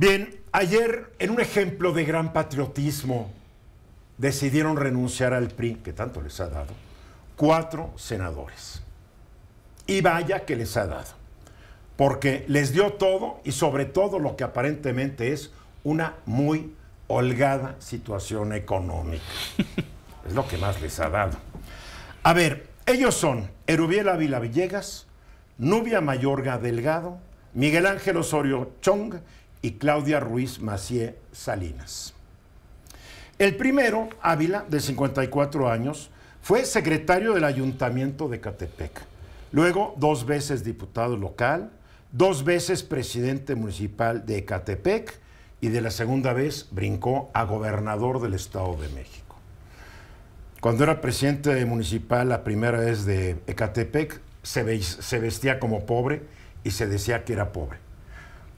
Bien, ayer en un ejemplo de gran patriotismo decidieron renunciar al PRI, que tanto les ha dado, cuatro senadores. Y vaya que les ha dado, porque les dio todo y sobre todo lo que aparentemente es una muy holgada situación económica. es lo que más les ha dado. A ver, ellos son Erubiel Ávila Villegas, Nubia Mayorga Delgado, Miguel Ángel Osorio Chong y Claudia Ruiz Macié Salinas. El primero, Ávila, de 54 años, fue secretario del Ayuntamiento de Ecatepec. luego dos veces diputado local, dos veces presidente municipal de Ecatepec, y de la segunda vez brincó a gobernador del Estado de México. Cuando era presidente municipal la primera vez de Ecatepec, se, se, vestía como pobre y se decía que era pobre.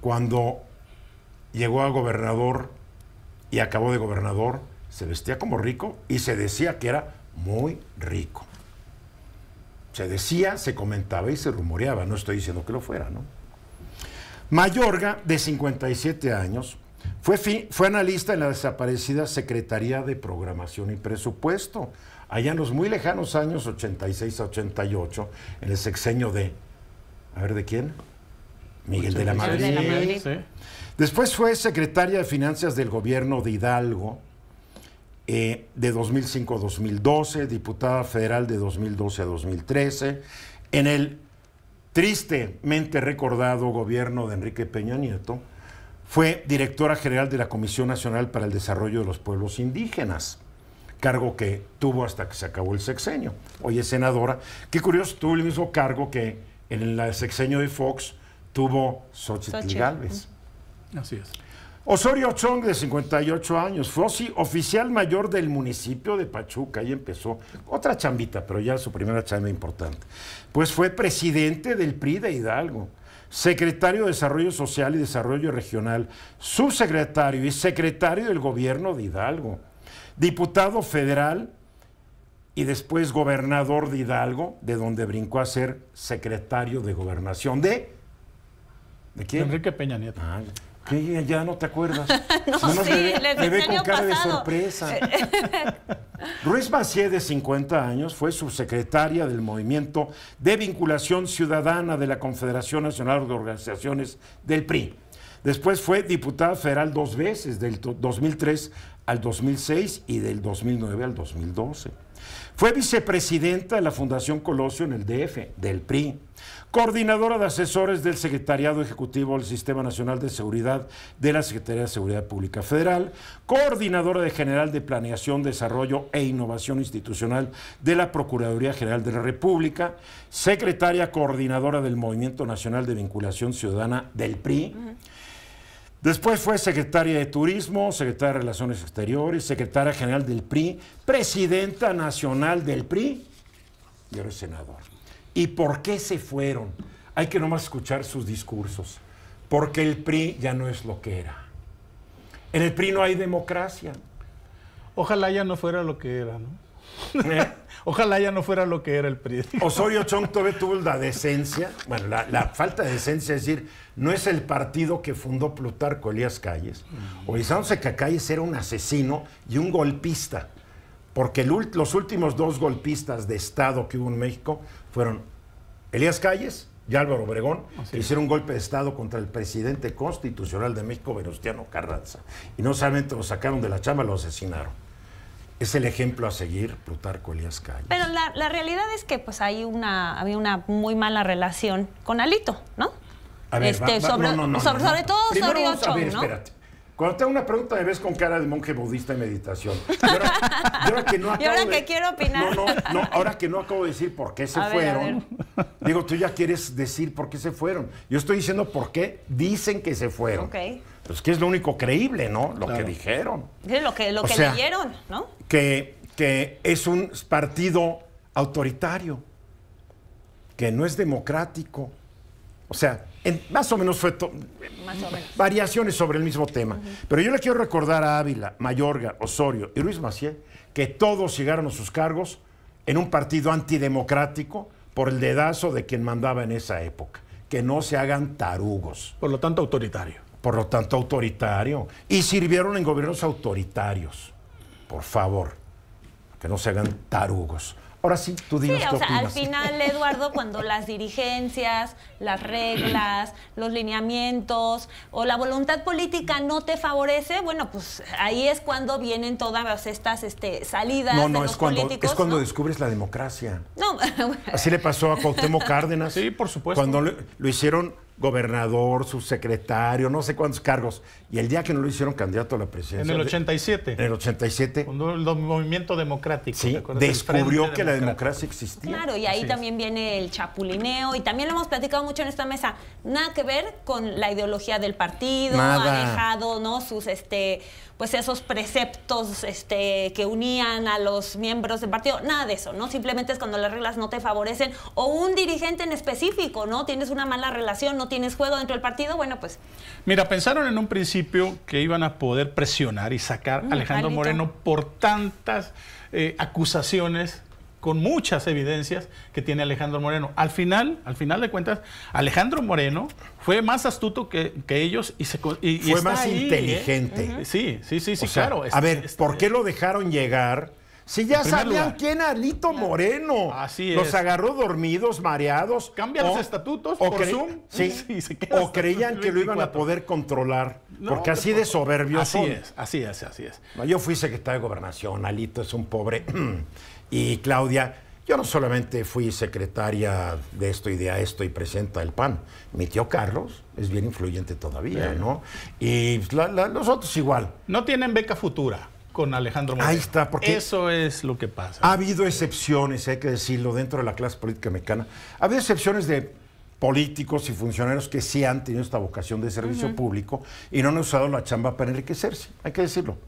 Cuando llegó a gobernador y acabó de gobernador, se vestía como rico y se decía que era muy rico. Se decía, se comentaba y se rumoreaba, no estoy diciendo que lo fuera, ¿no? Mayorga, de 57 años, fue, fue analista en la desaparecida Secretaría de Programación y Presupuesto, allá en los muy lejanos años 86 a 88, en el sexenio de, a ver, ¿de quién? Miguel de la Madrid. De la Después fue secretaria de Finanzas del gobierno de Hidalgo eh, de 2005 a 2012, diputada federal de 2012 a 2013, en el tristemente recordado gobierno de Enrique Peña Nieto, fue directora general de la Comisión Nacional para el Desarrollo de los Pueblos Indígenas, cargo que tuvo hasta que se acabó el sexenio. Hoy es senadora. Qué curioso, tuvo el mismo cargo que en el sexenio de Fox tuvo Xochitl, Gálvez. Galvez. Así es. Osorio Chong, de 58 años, fue oficial mayor del municipio de Pachuca, Y empezó otra chambita, pero ya su primera chamba importante. Pues fue presidente del PRI de Hidalgo, secretario de Desarrollo Social y Desarrollo Regional, subsecretario y secretario del gobierno de Hidalgo, diputado federal y después gobernador de Hidalgo, de donde brincó a ser secretario de gobernación de ¿De quién? Enrique Peña Nieto. Ah, ¿Qué? Ya no te acuerdas. no, me, le, ve con cara de sorpresa. Ruiz Macié, de 50 años, fue subsecretaria del Movimiento de Vinculación Ciudadana de la Confederación Nacional de Organizaciones del PRI. Después fue diputada federal dos veces, del 2003 al 2006 y del 2009 al 2012. Fue vicepresidenta de la Fundación Colosio en el DF, del PRI, coordinadora de asesores del Secretariado Ejecutivo del Sistema Nacional de Seguridad de la Secretaría de Seguridad Pública Federal, coordinadora de General de Planeación, Desarrollo e Innovación Institucional de la Procuraduría General de la República, secretaria coordinadora del Movimiento Nacional de Vinculación Ciudadana del PRI. Después fue secretaria de Turismo, secretaria de Relaciones Exteriores, secretaria general del PRI, presidenta nacional del PRI y ahora senador. ¿Y por qué se fueron? Hay que nomás escuchar sus discursos. Porque el PRI ya no es lo que era. En el PRI no hay democracia. Ojalá ya no fuera lo que era, ¿no? Ojalá ya no fuera lo que era el PRI. Osorio Chong tuvo la decencia, bueno, la, falta de decencia, es decir, no es el partido que fundó Plutarco Elías Calles. Mm. o que Calles era un asesino y un golpista, porque los últimos dos golpistas de Estado que hubo en México fueron Elías Calles y Álvaro Obregón, que hicieron un golpe de Estado contra el presidente constitucional de México, Venustiano Carranza. Y no solamente lo sacaron de la chamba, lo asesinaron. Es el ejemplo a seguir, Plutarco Elías Calles. Pero la, realidad es que pues hay una, había una muy mala relación con Alito, ¿no? A ver, este, sobre, no, no, no, sobre, todo sobre Ochoa, ¿no? espérate. Cuando te hago una pregunta me ves con cara de monje budista en meditación. Y ahora, que no acabo quiero opinar. No, no, no, ahora que no acabo de decir por qué se fueron. digo, tú ya quieres decir por qué se fueron. Yo estoy diciendo por qué dicen que se fueron. Okay. Pues que es lo único creíble, ¿no? Lo que dijeron. lo que, que leyeron, ¿no? Que, es un partido autoritario, que no es democrático. O sea, más o menos fue variaciones sobre el mismo tema. Pero yo le quiero recordar a Ávila, Mayorga, Osorio y Luis Maciel que todos llegaron a sus cargos en un partido antidemocrático por el dedazo de quien mandaba en esa época que no se hagan tarugos. Por lo tanto, autoritario. Por lo tanto, autoritario. Y sirvieron en gobiernos autoritarios. Por favor, que no se hagan tarugos. Ahora sí, tú sí, o sea, al final, Eduardo, cuando las dirigencias, las reglas, los lineamientos o la voluntad política no te favorece, bueno, pues ahí es cuando vienen todas estas este, salidas no, no, es cuando, Es cuando descubres la democracia. No. Así le pasó a Cuauhtémoc Cárdenas. Sí, por supuesto. Cuando lo hicieron gobernador, subsecretario, no sé cuántos cargos. Y el día que no lo hicieron candidato a la presidencia. En el 87. En el 87. Cuando el movimiento democrático. descubrió que la democracia existía. Claro, y ahí también viene el chapulineo. Y también lo hemos platicado mucho en esta mesa. Nada que ver con la ideología del partido. Ha dejado, ¿no? Sus, este, pues esos preceptos este, que unían a los miembros del partido. Nada de eso, ¿no? Simplemente es cuando las reglas no te favorecen. O un dirigente en específico, ¿no? Tienes una mala relación, no tienes juego dentro del partido, bueno, pues... Mira, pensaron en un principio que iban a poder presionar y sacar a mm, Alejandro Moreno por tantas eh, acusaciones con muchas evidencias que tiene Alejandro Moreno. Al final, al final de cuentas, Alejandro Moreno fue más astuto que, ellos y se fue más inteligente. ¿eh? Sí, sí, sí, sí, claro. A ver, este ¿por qué lo dejaron llegar si ya sabían quién Alito Moreno. Así Los agarró dormidos, mareados. Cambian los estatutos o por Zoom. o creían que lo iban a poder controlar. porque así de soberbio. así es, así es, así es. yo fui secretario de Gobernación. Alito es un pobre. y Claudia... Yo no solamente fui secretaria de esto y de esto y presenta el PAN. Mi tío Carlos es bien influyente todavía, ¿no? Y los otros igual. No tienen beca futura con Alejandro Moreno. Ahí está, porque eso es lo que pasa. Ha habido excepciones, hay que decirlo, dentro de la clase política mexicana. Ha habido excepciones de políticos y funcionarios que sí han tenido esta vocación de servicio público y no han usado la chamba para enriquecerse, hay que decirlo.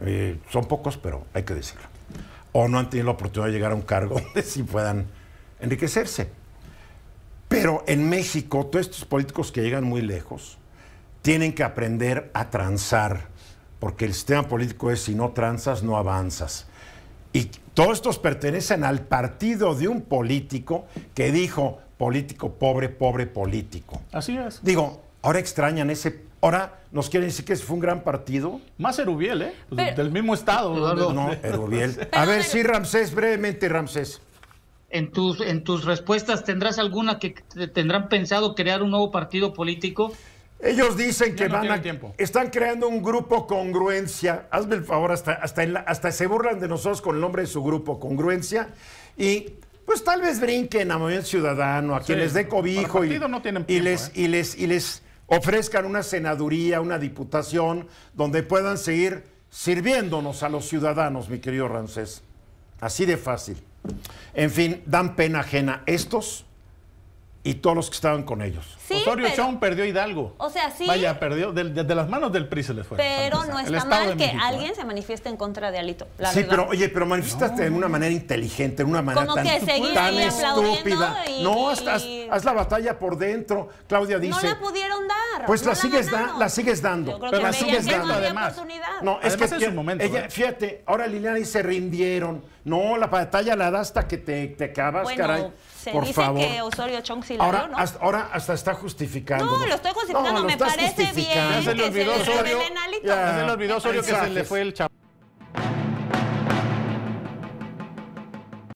Eh, son pocos, pero hay que decirlo. O no han tenido la oportunidad de llegar a un cargo donde si puedan enriquecerse. Pero en México, todos estos políticos que llegan muy lejos tienen que aprender a transar porque el sistema político es si no transas, no avanzas. Y todos estos pertenecen al partido de un político que dijo político pobre, pobre político. Así es. Digo, ahora extrañan ese Ahora nos quieren decir que fue un gran partido. Más Erubiel, ¿eh? Pues, del mismo estado. No, no Erubiel. A ver, sí, Ramsés, brevemente, Ramsés. En tus, en tus respuestas, ¿tendrás alguna que tendrán pensado crear un nuevo partido político? Ellos dicen que van a. Están creando un grupo congruencia. Hazme el favor, hasta, hasta, hasta se burlan de nosotros con el nombre de su grupo, congruencia. Y pues tal vez brinquen a Movimiento Ciudadano, a quien les dé cobijo. Y, y, les, ¿eh? les, y les ofrezcan una senaduría, una diputación, donde puedan seguir sirviéndonos a los ciudadanos, mi querido Rancés. Así de fácil. En fin, dan pena ajena estos y todos los que estaban con ellos. Sí, Osorio perdió Hidalgo. O sea, sí. Vaya, perdió. De, las manos del PRI se les fue. Pero no está mal que ¿eh? alguien se manifieste en contra de Alito. sí, pero oye, pero manifiestaste de una manera inteligente, de una manera tan, que estúpida. no, hasta haz la batalla por dentro. Claudia dice. No la pudieron dar. Pues la, sigues dando. pero la sigues dando. además. No, es que es momento. fíjate, ahora Liliana y se rindieron. No, la batalla la da hasta que te, te acabas, caray. Se dice que Osorio Chong sí la ahora, dio, ¿no? hasta, ahora hasta está justificando. No, lo estoy justificando. me parece bien. Ya se le olvidó Osorio. Ya se le Osorio que se le fue el chaval